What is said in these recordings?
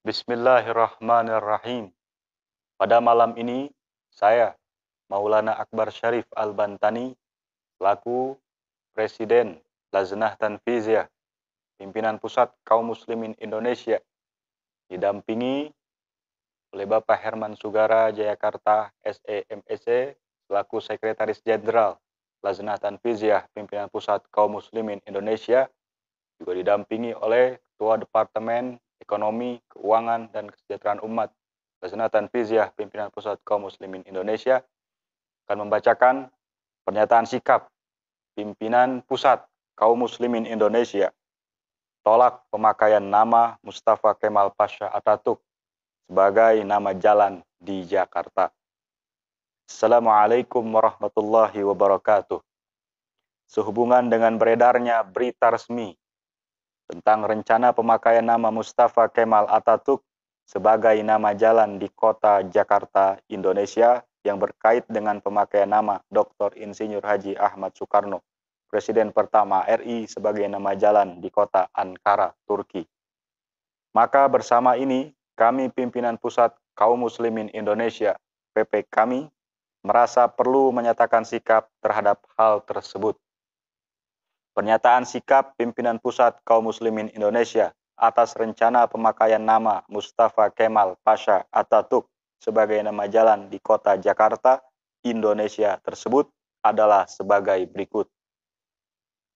Bismillahirrahmanirrahim. Pada malam ini, saya, Maulana Akbar Syarif Al-Bantani, laku Presiden Laznah Tanfiziah, pimpinan pusat kaum muslimin Indonesia, didampingi oleh Bapak Herman Sugara Jayakarta e e SEMEC, laku Sekretaris Jenderal Laznah Tanfiziah, pimpinan pusat kaum muslimin Indonesia, juga didampingi oleh Ketua Departemen ekonomi, keuangan, dan kesejahteraan umat. Basenatan Fiziah, pimpinan Pusat Kaum Muslimin Indonesia, akan membacakan pernyataan sikap pimpinan Pusat Kaum Muslimin Indonesia tolak pemakaian nama Mustafa Kemal Pasha Ataturk sebagai nama jalan di Jakarta. Assalamualaikum warahmatullahi wabarakatuh. Sehubungan dengan beredarnya berita resmi tentang rencana pemakaian nama Mustafa Kemal Ataturk sebagai nama jalan di kota Jakarta, Indonesia yang berkait dengan pemakaian nama Dr. Insinyur Haji Ahmad Soekarno, Presiden pertama RI sebagai nama jalan di kota Ankara, Turki. Maka bersama ini, kami pimpinan pusat kaum muslimin Indonesia, PP kami, merasa perlu menyatakan sikap terhadap hal tersebut. Pernyataan sikap pimpinan pusat kaum muslimin Indonesia atas rencana pemakaian nama Mustafa Kemal Pasha Atatuk sebagai nama jalan di kota Jakarta, Indonesia tersebut adalah sebagai berikut.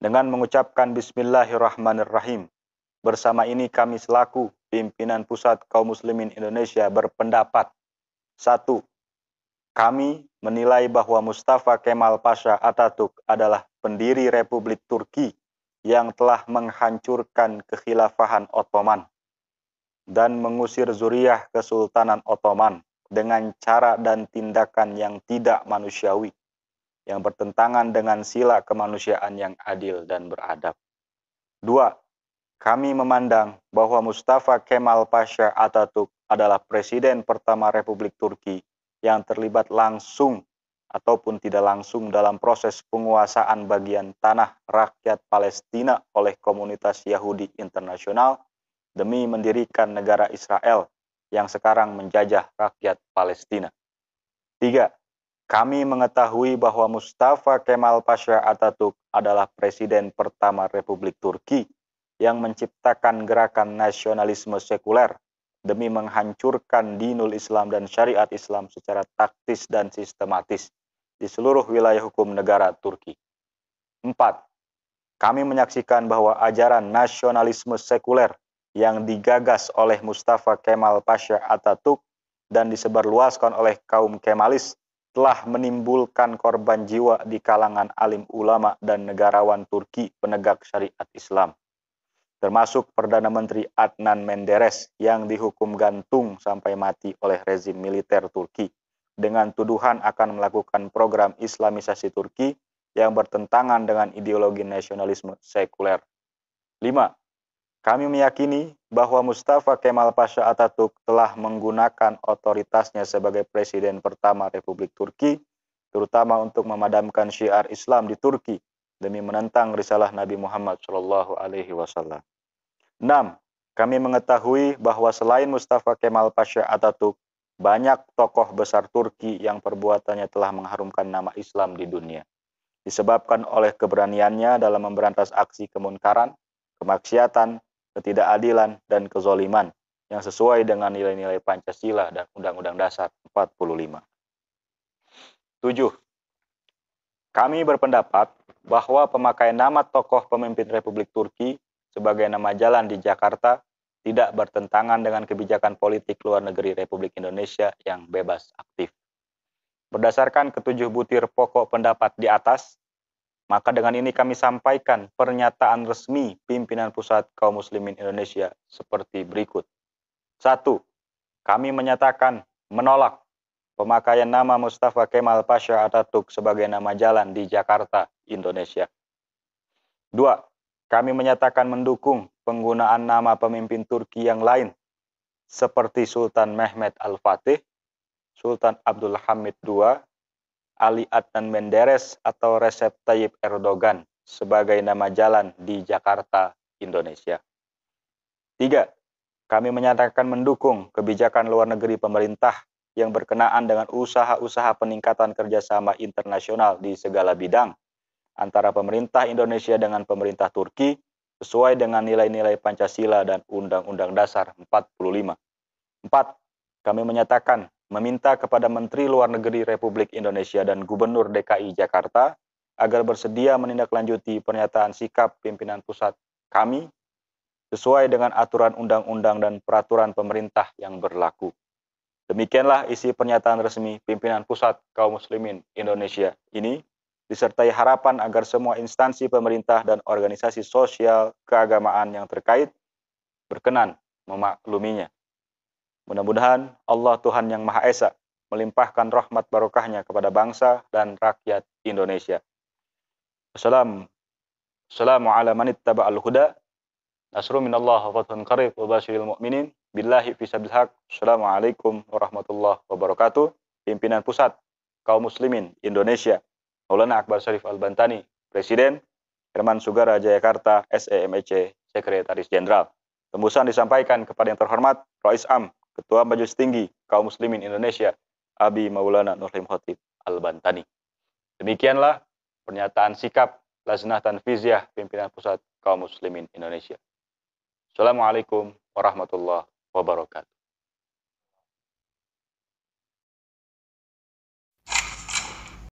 Dengan mengucapkan Bismillahirrahmanirrahim, bersama ini kami selaku pimpinan pusat kaum muslimin Indonesia berpendapat. Satu, kami menilai bahwa Mustafa Kemal Pasha Atatuk adalah pendiri Republik Turki yang telah menghancurkan kekhilafahan Ottoman dan mengusir zuriah Kesultanan Ottoman dengan cara dan tindakan yang tidak manusiawi, yang bertentangan dengan sila kemanusiaan yang adil dan beradab. Dua, kami memandang bahwa Mustafa Kemal Pasha Atatürk adalah presiden pertama Republik Turki yang terlibat langsung ataupun tidak langsung dalam proses penguasaan bagian tanah rakyat Palestina oleh komunitas Yahudi internasional demi mendirikan negara Israel yang sekarang menjajah rakyat Palestina. 3. Kami mengetahui bahwa Mustafa Kemal Pasha Atatürk adalah presiden pertama Republik Turki yang menciptakan gerakan nasionalisme sekuler demi menghancurkan dinul Islam dan syariat Islam secara taktis dan sistematis di seluruh wilayah hukum negara Turki. 4. Kami menyaksikan bahwa ajaran nasionalisme sekuler yang digagas oleh Mustafa Kemal Pasha Atatürk dan disebarluaskan oleh kaum Kemalis telah menimbulkan korban jiwa di kalangan alim ulama dan negarawan Turki penegak syariat Islam. Termasuk Perdana Menteri Adnan Menderes yang dihukum gantung sampai mati oleh rezim militer Turki dengan tuduhan akan melakukan program Islamisasi Turki yang bertentangan dengan ideologi nasionalisme sekuler. 5. Kami meyakini bahwa Mustafa Kemal Pasha Atatürk telah menggunakan otoritasnya sebagai presiden pertama Republik Turki, terutama untuk memadamkan syiar Islam di Turki demi menentang risalah Nabi Muhammad Shallallahu Alaihi Wasallam. 6. Kami mengetahui bahwa selain Mustafa Kemal Pasha Atatürk banyak tokoh besar Turki yang perbuatannya telah mengharumkan nama Islam di dunia. Disebabkan oleh keberaniannya dalam memberantas aksi kemunkaran, kemaksiatan, ketidakadilan, dan kezoliman yang sesuai dengan nilai-nilai Pancasila dan Undang-Undang Dasar 45. 7. Kami berpendapat bahwa pemakaian nama tokoh pemimpin Republik Turki sebagai nama jalan di Jakarta tidak bertentangan dengan kebijakan politik luar negeri Republik Indonesia yang bebas aktif. Berdasarkan ketujuh butir pokok pendapat di atas, maka dengan ini kami sampaikan pernyataan resmi pimpinan Pusat Kaum Muslimin Indonesia seperti berikut. 1. Kami menyatakan menolak pemakaian nama Mustafa Kemal Pasha Ataturk sebagai nama jalan di Jakarta, Indonesia. 2. Kami menyatakan mendukung penggunaan nama pemimpin Turki yang lain seperti Sultan Mehmet Al-Fatih, Sultan Abdul Hamid II, Ali Adnan Menderes atau Recep Tayyip Erdogan sebagai nama jalan di Jakarta, Indonesia. Tiga, kami menyatakan mendukung kebijakan luar negeri pemerintah yang berkenaan dengan usaha-usaha peningkatan kerjasama internasional di segala bidang antara pemerintah Indonesia dengan pemerintah Turki sesuai dengan nilai-nilai Pancasila dan Undang-Undang Dasar 45. 4. Kami menyatakan meminta kepada Menteri Luar Negeri Republik Indonesia dan Gubernur DKI Jakarta agar bersedia menindaklanjuti pernyataan sikap pimpinan pusat kami sesuai dengan aturan undang-undang dan peraturan pemerintah yang berlaku. Demikianlah isi pernyataan resmi pimpinan pusat kaum muslimin Indonesia ini disertai harapan agar semua instansi pemerintah dan organisasi sosial keagamaan yang terkait berkenan memakluminya. Mudah-mudahan Allah Tuhan Yang Maha Esa melimpahkan rahmat barokahnya kepada bangsa dan rakyat Indonesia. Assalamualaikum taba'al huda. Nasru minallah wa fathun qarib wa basyiril mu'minin. Billahi sabil haq. Assalamualaikum warahmatullahi wabarakatuh. Pimpinan Pusat Kaum Muslimin Indonesia Maulana Akbar Syarif Al-Bantani, Presiden, Herman Sugara Jayakarta, SEMEC, Sekretaris Jenderal. Tembusan disampaikan kepada yang terhormat Rois Am, Ketua Majelis Tinggi Kaum Muslimin Indonesia, Abi Maulana Nurlim Khotib Al-Bantani. Demikianlah pernyataan sikap Laznah Tanfiziah pimpinan pusat kaum muslimin Indonesia. Assalamualaikum warahmatullahi wabarakatuh.